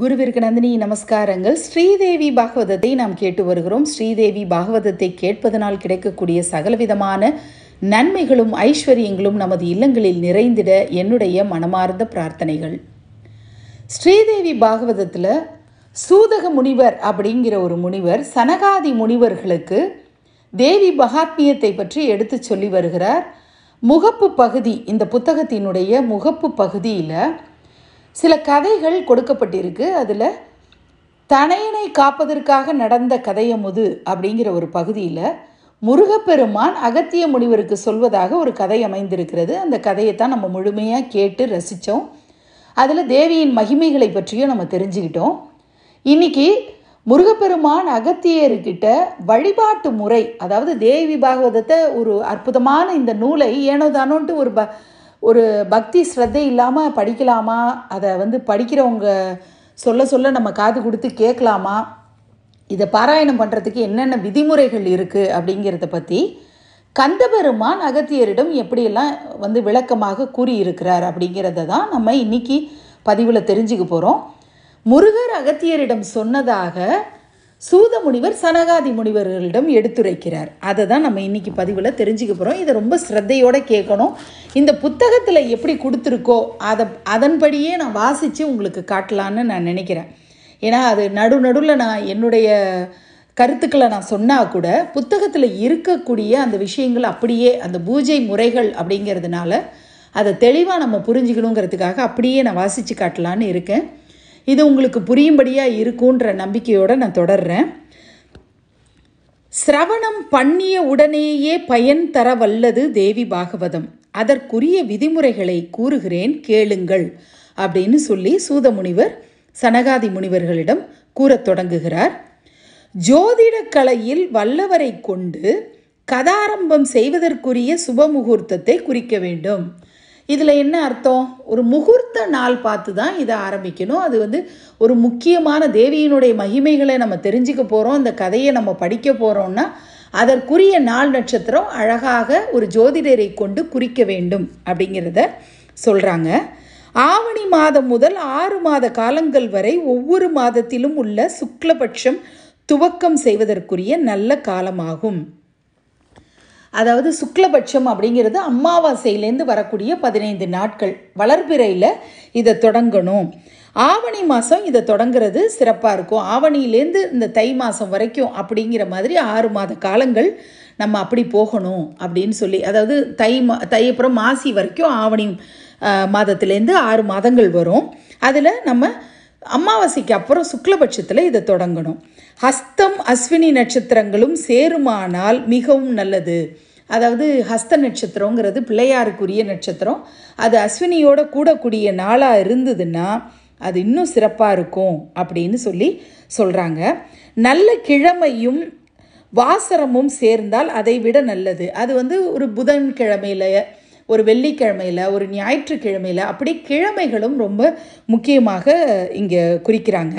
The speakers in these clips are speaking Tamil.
குருவிற்கு நந்தினி நமஸ்காரங்கள் ஸ்ரீதேவி பாகவதத்தை நாம் கேட்டு வருகிறோம் ஸ்ரீதேவி பாகவதத்தை கேட்பதனால் கிடைக்கக்கூடிய சகலவிதமான நன்மைகளும் ஐஸ்வர்யங்களும் நமது இல்லங்களில் நிறைந்திட என்னுடைய மனமார்ந்த பிரார்த்தனைகள் ஸ்ரீதேவி பாகவதத்தில் சூதக முனிவர் அப்படிங்கிற ஒரு முனிவர் சனகாதி முனிவர்களுக்கு தேவி மகாத்மியத்தை பற்றி எடுத்து சொல்லி வருகிறார் முகப்பு பகுதி இந்த புத்தகத்தினுடைய முகப்பு பகுதியில் சில கதைகள் கொடுக்கப்பட்டிருக்கு அதில் தனையனை காப்பதற்காக நடந்த கதையமுது அப்படிங்கிற ஒரு பகுதியில் முருகப்பெருமான் அகத்திய முனிவருக்கு சொல்வதாக ஒரு கதை அமைந்திருக்கிறது அந்த கதையை தான் நம்ம முழுமையாக கேட்டு ரசித்தோம் அதில் தேவியின் மகிமைகளை பற்றியும் நம்ம தெரிஞ்சுக்கிட்டோம் இன்றைக்கி முருகப்பெருமான் அகத்தியர்கிட்ட வழிபாட்டு முறை அதாவது தேவி பாகவதத்தை ஒரு அற்புதமான இந்த நூலை ஏனோ தானோன்ட்டு ஒரு ப ஒரு பக்தி ஸ்ரத்தை இல்லாமல் படிக்கலாமா அதை வந்து படிக்கிறவங்க சொல்ல சொல்ல நம்ம காது கொடுத்து கேட்கலாமா இதை பாராயணம் பண்ணுறதுக்கு என்னென்ன விதிமுறைகள் இருக்குது அப்படிங்கிறத பற்றி கந்தபெருமான் அகத்தியரிடம் எப்படியெல்லாம் வந்து விளக்கமாக கூறியிருக்கிறார் அப்படிங்கிறத தான் நம்ம இன்றைக்கி பதிவில் தெரிஞ்சுக்க போகிறோம் முருகர் அகத்தியரிடம் சொன்னதாக சூத முனிவர் சனகாதி முனிவர்களிடம் எடுத்துரைக்கிறார் அதை தான் நம்ம இன்றைக்கி பதிவில் தெரிஞ்சுக்க போகிறோம் இதை ரொம்ப ஸ்ரத்தையோடு கேட்கணும் இந்த புத்தகத்தில் எப்படி கொடுத்துருக்கோ அதை அதன்படியே நான் வாசித்து உங்களுக்கு காட்டலான்னு நான் நினைக்கிறேன் ஏன்னா அது நடு நடுவில் நான் என்னுடைய கருத்துக்களை நான் சொன்னால் கூட புத்தகத்தில் இருக்கக்கூடிய அந்த விஷயங்கள் அப்படியே அந்த பூஜை முறைகள் அப்படிங்கிறதுனால அதை தெளிவாக நம்ம புரிஞ்சுக்கணுங்கிறதுக்காக அப்படியே நான் வாசித்து காட்டலான்னு இருக்கேன் இது உங்களுக்கு புரியும்படியாக இருக்குன்ற நம்பிக்கையோடு நான் தொடர்றேன் சிரவணம் பண்ணிய உடனேயே பயன் தர வல்லது தேவி பாகவதம் அதற்குரிய விதிமுறைகளை கூறுகிறேன் கேளுங்கள் அப்படின்னு சொல்லி சூத முனிவர் சனகாதி முனிவர்களிடம் கூறத் தொடங்குகிறார் ஜோதிடக் கலையில் வல்லவரை கொண்டு கதாரம்பம் செய்வதற்குரிய சுப முகூர்த்தத்தை குறிக்க வேண்டும் இதில் என்ன அர்த்தம் ஒரு முகூர்த்த நாள் பார்த்து தான் இதை ஆரம்பிக்கணும் அது வந்து ஒரு முக்கியமான தேவியினுடைய மகிமைகளை நம்ம தெரிஞ்சுக்க போகிறோம் இந்த கதையை நம்ம படிக்க போகிறோம்னா அதற்குரிய நாள் நட்சத்திரம் அழகாக ஒரு ஜோதிடரை கொண்டு குறிக்க வேண்டும் அப்படிங்கிறத சொல்கிறாங்க ஆவணி மாதம் முதல் ஆறு மாத காலங்கள் வரை ஒவ்வொரு மாதத்திலும் உள்ள சுக்லபட்சம் துவக்கம் செய்வதற்குரிய நல்ல காலமாகும் அதாவது சுக்லபட்சம் அப்படிங்கிறது அமாவாசையிலேருந்து வரக்கூடிய பதினைந்து நாட்கள் வளர்பிறையில் இதை தொடங்கணும் ஆவணி மாதம் இதை தொடங்கிறது சிறப்பாக இருக்கும் ஆவணியிலேருந்து இந்த தை மாதம் வரைக்கும் அப்படிங்கிற மாதிரி ஆறு மாத காலங்கள் நம்ம அப்படி போகணும் அப்படின்னு சொல்லி அதாவது தை மா தை அப்புறம் மாசி வரைக்கும் ஆவணி மாதத்துலேருந்து ஆறு மாதங்கள் வரும் அதில் நம்ம அமாவாசைக்கு அப்புறம் சுக்லபட்சத்தில் இதை தொடங்கணும் ஹஸ்தம் அஸ்வினி நட்சத்திரங்களும் சேருமானால் மிகவும் நல்லது அதாவது ஹஸ்த நட்சத்திரங்கிறது பிள்ளையாருக்குரிய நட்சத்திரம் அது அஸ்வினியோட கூடக்கூடிய நாளாக இருந்ததுன்னா அது இன்னும் சிறப்பாக இருக்கும் அப்படின்னு சொல்லி சொல்கிறாங்க நல்ல கிழமையும் வாசரமும் சேர்ந்தால் அதை விட நல்லது அது வந்து ஒரு புதன் கிழமையில ஒரு வெள்ளிக்கிழமையில் ஒரு ஞாயிற்றுக்கிழமையில் அப்படி கிழமைகளும் ரொம்ப முக்கியமாக இங்கே குறிக்கிறாங்க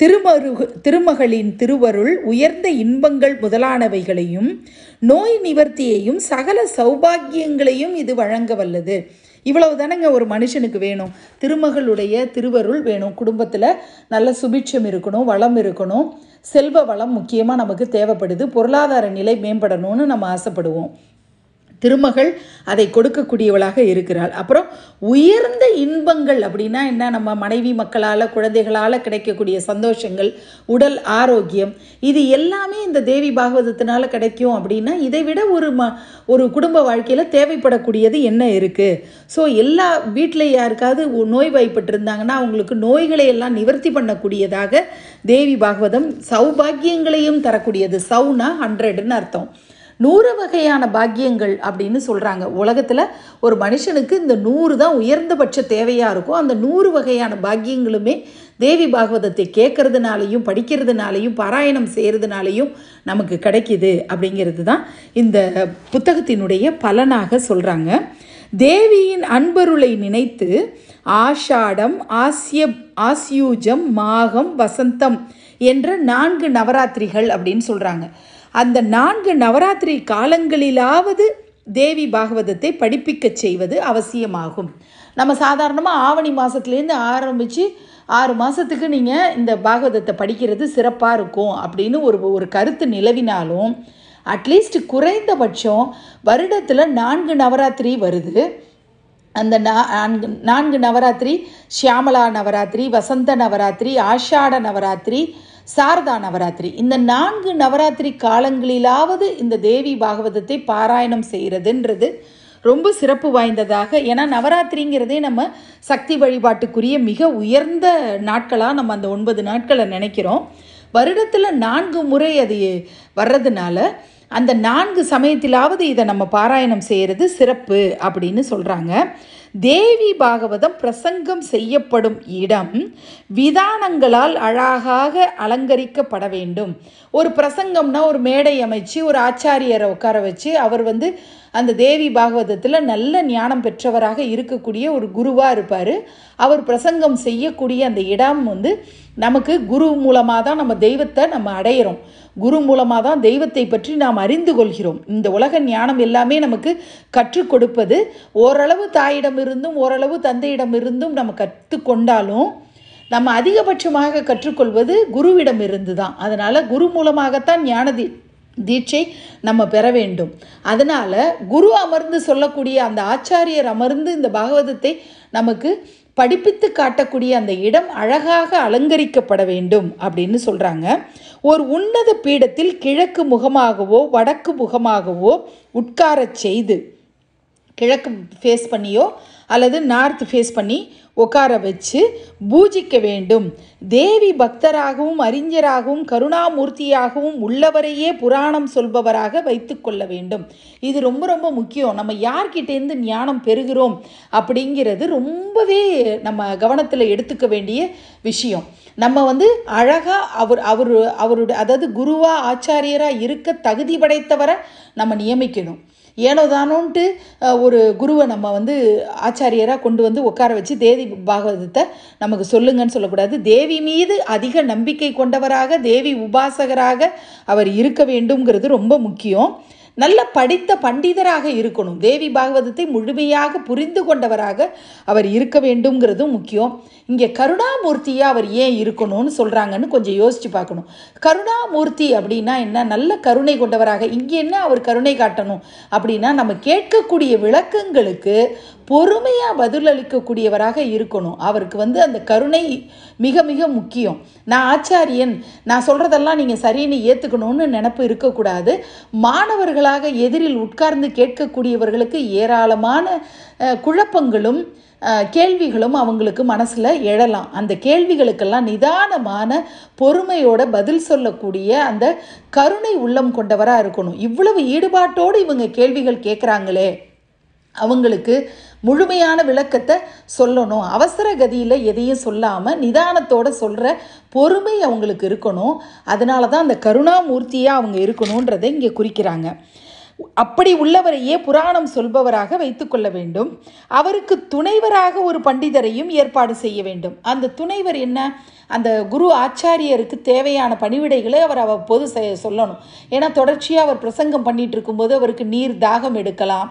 திருமரு திருமகளின் திருவருள் உயர்ந்த இன்பங்கள் முதலானவைகளையும் நோய் நிவர்த்தியையும் சகல சௌபாகியங்களையும் இது வழங்க வல்லது இவ்வளவு தானேங்க ஒரு மனுஷனுக்கு வேணும் திருமகளுடைய திருவருள் வேணும் குடும்பத்தில் நல்ல சுபிட்சம் இருக்கணும் வளம் இருக்கணும் செல்வ வளம் முக்கியமாக நமக்கு தேவைப்படுது பொருளாதார நிலை மேம்படணும்னு நம்ம ஆசைப்படுவோம் திருமகள் அதை கொடுக்கக்கூடியவளாக இருக்கிறாள் அப்புறம் உயர்ந்த இன்பங்கள் அப்படின்னா என்ன நம்ம மனைவி மக்களால் குழந்தைகளால் கிடைக்கக்கூடிய சந்தோஷங்கள் உடல் ஆரோக்கியம் இது எல்லாமே இந்த தேவி பாகவதத்தினால் கிடைக்கும் அப்படின்னா இதை விட ஒரு ம ஒரு குடும்ப வாழ்க்கையில் தேவைப்படக்கூடியது என்ன இருக்குது ஸோ எல்லா வீட்டில் யாருக்காவது நோய் வாய்ப்பட்டிருந்தாங்கன்னா அவங்களுக்கு நோய்களை எல்லாம் நிவர்த்தி பண்ணக்கூடியதாக தேவி பாகவதம் சௌபாகியங்களையும் தரக்கூடியது சவுனா ஹண்ட்ரட்னு அர்த்தம் நூறு வகையான பாக்கியங்கள் அப்படின்னு சொல்கிறாங்க உலகத்தில் ஒரு மனுஷனுக்கு இந்த நூறு தான் உயர்ந்தபட்ச தேவையாக இருக்கும் அந்த நூறு வகையான பாக்கியங்களுமே தேவி பாகவதத்தை கேட்கறதுனாலையும் படிக்கிறதுனாலையும் பாராயணம் செய்கிறதுனாலையும் நமக்கு கிடைக்கிது அப்படிங்கிறது தான் இந்த புத்தகத்தினுடைய பலனாக சொல்கிறாங்க தேவியின் அன்பருளை நினைத்து ஆஷாடம் ஆசிய ஆசியூஜம் மாகம் வசந்தம் என்ற நான்கு நவராத்திரிகள் அப்படின்னு சொல்கிறாங்க அந்த நான்கு நவராத்திரி காலங்களிலாவது தேவி பாகவதத்தை படிப்பிக்கச் செய்வது அவசியமாகும் நம்ம சாதாரணமாக ஆவணி மாதத்துலேருந்து ஆரம்பித்து ஆறு மாதத்துக்கு நீங்கள் இந்த பாகவதத்தை படிக்கிறது சிறப்பாக இருக்கும் அப்படின்னு ஒரு ஒரு கருத்து நிலவினாலும் அட்லீஸ்ட் குறைந்தபட்சம் வருடத்தில் நான்கு நவராத்திரி வருது அந்த நான்கு நான்கு நவராத்திரி ஷியாமலா நவராத்திரி வசந்த நவராத்திரி ஆஷாட நவராத்திரி சாரதா நவராத்திரி இந்த நான்கு நவராத்திரி காலங்களிலாவது இந்த தேவி பாகவதத்தை பாராயணம் செய்கிறதுன்றது ரொம்ப சிறப்பு வாய்ந்ததாக ஏன்னா நவராத்திரிங்கிறதே நம்ம சக்தி வழிபாட்டுக்குரிய மிக உயர்ந்த நாட்களாக நம்ம அந்த ஒன்பது நாட்களை நினைக்கிறோம் வருடத்தில் நான்கு முறை அது வர்றதுனால அந்த நான்கு சமயத்திலாவது இதை நம்ம பாராயணம் செய்கிறது சிறப்பு அப்படின்னு சொல்கிறாங்க தேவி பாகவதம் பிரசங்கம் செய்யப்படும் இடம் விதானங்களால் அழகாக அலங்கரிக்கப்பட வேண்டும் ஒரு பிரசங்கம்னா ஒரு மேடை அமைச்சு ஒரு ஆச்சாரியரை உட்கார வச்சு அவர் வந்து அந்த தேவி பாகவதத்தில் நல்ல ஞானம் பெற்றவராக இருக்கக்கூடிய ஒரு குருவாக இருப்பார் அவர் பிரசங்கம் செய்யக்கூடிய அந்த இடம் வந்து நமக்கு குரு மூலமாக தான் நம்ம தெய்வத்தை நம்ம அடையிறோம் குரு மூலமாக தான் தெய்வத்தை பற்றி நாம் அறிந்து கொள்கிறோம் இந்த உலக ஞானம் எல்லாமே நமக்கு கற்றுக் கொடுப்பது ஓரளவு இருந்தும் ஓரளவு தந்தையிடம் இருந்தும் நம்ம கற்றுக்கொண்டாலும் நம்ம அதிகபட்சமாக கற்றுக்கொள்வது குருவிடமிருந்து தான் அதனால் குரு மூலமாகத்தான் ஞானதி தீட்சை நம்ம பெற வேண்டும் அதனால் குரு அமர்ந்து சொல்லக்கூடிய அந்த ஆச்சாரியர் அமர்ந்து இந்த பாகவதத்தை நமக்கு படிப்பித்து காட்டக்கூடிய அந்த இடம் அழகாக அலங்கரிக்கப்பட வேண்டும் அப்படின்னு சொல்கிறாங்க ஒரு உன்னத பீடத்தில் கிழக்கு முகமாகவோ வடக்கு முகமாகவோ உட்காரச் செய்து கிழக்கு ஃபேஸ் பண்ணியோ அல்லது நார்த் ஃபேஸ் பண்ணி உட்கார வச்சு பூஜிக்க வேண்டும் தேவி பக்தராகவும் அறிஞராகவும் கருணாமூர்த்தியாகவும் உள்ளவரையே புராணம் சொல்பவராக வைத்து கொள்ள வேண்டும் இது ரொம்ப ரொம்ப முக்கியம் நம்ம யார்கிட்டேருந்து ஞானம் பெறுகிறோம் அப்படிங்கிறது ரொம்பவே நம்ம கவனத்தில் எடுத்துக்க வேண்டிய விஷயம் நம்ம வந்து அழகாக அவர் அவர் அவருடைய அதாவது குருவாக ஆச்சாரியராக இருக்க தகுதி படைத்தவரை நம்ம நியமிக்கணும் ஏனோதானோன்ட்டு ஒரு குருவை நம்ம வந்து ஆச்சாரியராக கொண்டு வந்து உட்கார வச்சு தேவி பாகவதத்தை நமக்கு சொல்லுங்கன்னு சொல்லக்கூடாது தேவி மீது அதிக நம்பிக்கை கொண்டவராக தேவி உபாசகராக அவர் இருக்க வேண்டுங்கிறது ரொம்ப முக்கியம் நல்ல படித்த பண்டிதராக இருக்கணும் தேவி பாகவதத்தை முழுமையாக புரிந்து கொண்டவராக அவர் இருக்க வேண்டும்ங்கிறதும் முக்கியம் இங்கே கருணாமூர்த்தியாக அவர் ஏன் இருக்கணும்னு சொல்கிறாங்கன்னு கொஞ்சம் யோசித்து பார்க்கணும் கருணாமூர்த்தி அப்படின்னா என்ன நல்ல கருணை கொண்டவராக இங்கே என்ன அவர் கருணை காட்டணும் அப்படின்னா நம்ம கேட்கக்கூடிய விளக்கங்களுக்கு பொறுமையாக பதிலளிக்கக்கூடியவராக இருக்கணும் அவருக்கு வந்து அந்த கருணை மிக மிக முக்கியம் நான் ஆச்சாரியன் நான் சொல்கிறதெல்லாம் நீங்கள் சரின்னு ஏற்றுக்கணும்னு நினப்பு இருக்கக்கூடாது மாணவர்களை கூடுதலாக எதிரில் உட்கார்ந்து கேட்கக்கூடியவர்களுக்கு ஏராளமான குழப்பங்களும் கேள்விகளும் அவங்களுக்கு மனசில் எழலாம் அந்த கேள்விகளுக்கெல்லாம் நிதானமான பொறுமையோட பதில் சொல்லக்கூடிய அந்த கருணை உள்ளம் கொண்டவராக இருக்கணும் இவ்வளவு ஈடுபாட்டோடு இவங்க கேள்விகள் கேட்குறாங்களே அவங்களுக்கு முழுமையான விளக்கத்தை சொல்லணும் அவசர கதியில் எதையும் சொல்லாமல் நிதானத்தோடு சொல்கிற பொறுமை அவங்களுக்கு இருக்கணும் அதனால தான் அந்த கருணாமூர்த்தியாக அவங்க இருக்கணுன்றதை இங்கே குறிக்கிறாங்க அப்படி உள்ளவரையே புராணம் சொல்பவராக வைத்துக்கொள்ள வேண்டும் அவருக்கு துணைவராக ஒரு பண்டிதரையும் ஏற்பாடு செய்ய வேண்டும் அந்த துணைவர் என்ன அந்த குரு ஆச்சாரியருக்கு தேவையான பணிவிடைகளை அவர் அவ்வப்போது சொல்லணும் ஏன்னா தொடர்ச்சியாக அவர் பிரசங்கம் பண்ணிகிட்டு இருக்கும்போது அவருக்கு நீர் தாகம் எடுக்கலாம்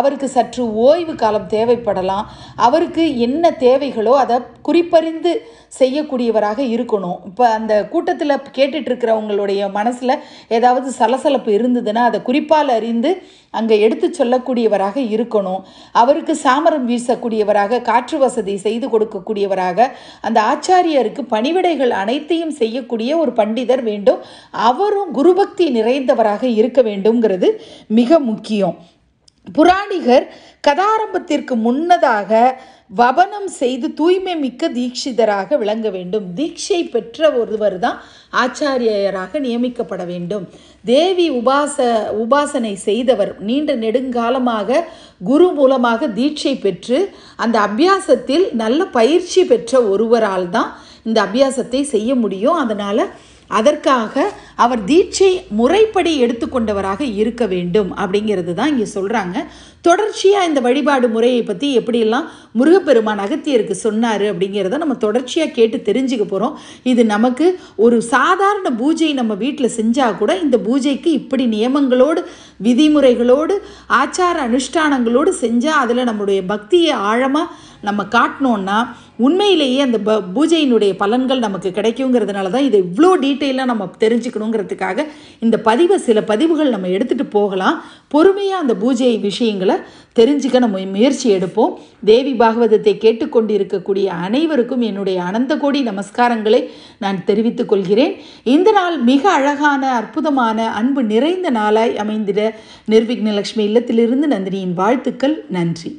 அவருக்கு சற்று ஓய்வு காலம் தேவைப்படலாம் அவருக்கு என்ன தேவைகளோ அதை குறிப்பறிந்து செய்யக்கூடியவராக இருக்கணும் இப்போ அந்த கூட்டத்தில் கேட்டுட்ருக்கிறவங்களுடைய மனசில் ஏதாவது சலசலப்பு இருந்ததுன்னா அதை குறிப்பால் அறிந்து அங்கே எடுத்து சொல்லக்கூடியவராக இருக்கணும் அவருக்கு சாமரம் வீசக்கூடியவராக காற்று வசதி செய்து கொடுக்கக்கூடியவராக அந்த ஆச்சாரியருக்கு பணி பணிவிடைகள் அனைத்தையும் செய்யக்கூடிய ஒரு பண்டிதர் வேண்டும் அவரும் குருபக்தி நிறைந்தவராக இருக்க வேண்டும்ங்கிறது மிக முக்கியம் புராணிகர் கதாரம்பத்திற்கு முன்னதாக வபனம் செய்து தூய்மை மிக்க தீட்சிதராக விளங்க வேண்டும் தீட்சை பெற்ற ஒருவர் தான் ஆச்சாரியராக நியமிக்கப்பட வேண்டும் தேவி உபாச உபாசனை செய்தவர் நீண்ட நெடுங்காலமாக குரு மூலமாக தீட்சை பெற்று அந்த அபியாசத்தில் நல்ல பயிற்சி பெற்ற ஒருவரால் தான் இந்த அபியாசத்தை செய்ய முடியும் அதனால் அதற்காக அவர் தீட்சை முறைப்படி எடுத்துக்கொண்டவராக இருக்க வேண்டும் அப்படிங்கிறது தான் இங்கே சொல்கிறாங்க தொடர்ச்சியாக இந்த வழிபாடு முறையை பற்றி எப்படியெல்லாம் முருகப்பெருமான் அகத்தியருக்கு சொன்னார் அப்படிங்கிறத நம்ம தொடர்ச்சியாக கேட்டு தெரிஞ்சுக்க போகிறோம் இது நமக்கு ஒரு சாதாரண பூஜை நம்ம வீட்டில் செஞ்சால் கூட இந்த பூஜைக்கு இப்படி நியமங்களோடு விதிமுறைகளோடு ஆச்சார அனுஷ்டானங்களோடு செஞ்சால் அதில் நம்முடைய பக்தியை ஆழமாக நம்ம காட்டினோன்னா உண்மையிலேயே அந்த ப பூஜையினுடைய பலன்கள் நமக்கு கிடைக்குங்கிறதுனால தான் இதை இவ்வளோ டீட்டெயிலாக நம்ம தெரிஞ்சுக்கணுங்கிறதுக்காக இந்த பதிவை சில பதிவுகள் நம்ம எடுத்துகிட்டு போகலாம் பொறுமையாக அந்த பூஜை விஷயங்களை தெரிஞ்சுக்க நம்ம முயற்சி எடுப்போம் தேவி பாகவதத்தை கேட்டுக்கொண்டு இருக்கக்கூடிய அனைவருக்கும் என்னுடைய அனந்த கோடி நமஸ்காரங்களை நான் தெரிவித்துக் கொள்கிறேன் இந்த நாள் மிக அழகான அற்புதமான அன்பு நிறைந்த நாளாய் அமைந்திட நிர்விக்னலக்ஷ்மி இல்லத்திலிருந்து நந்தினியின் வாழ்த்துக்கள் நன்றி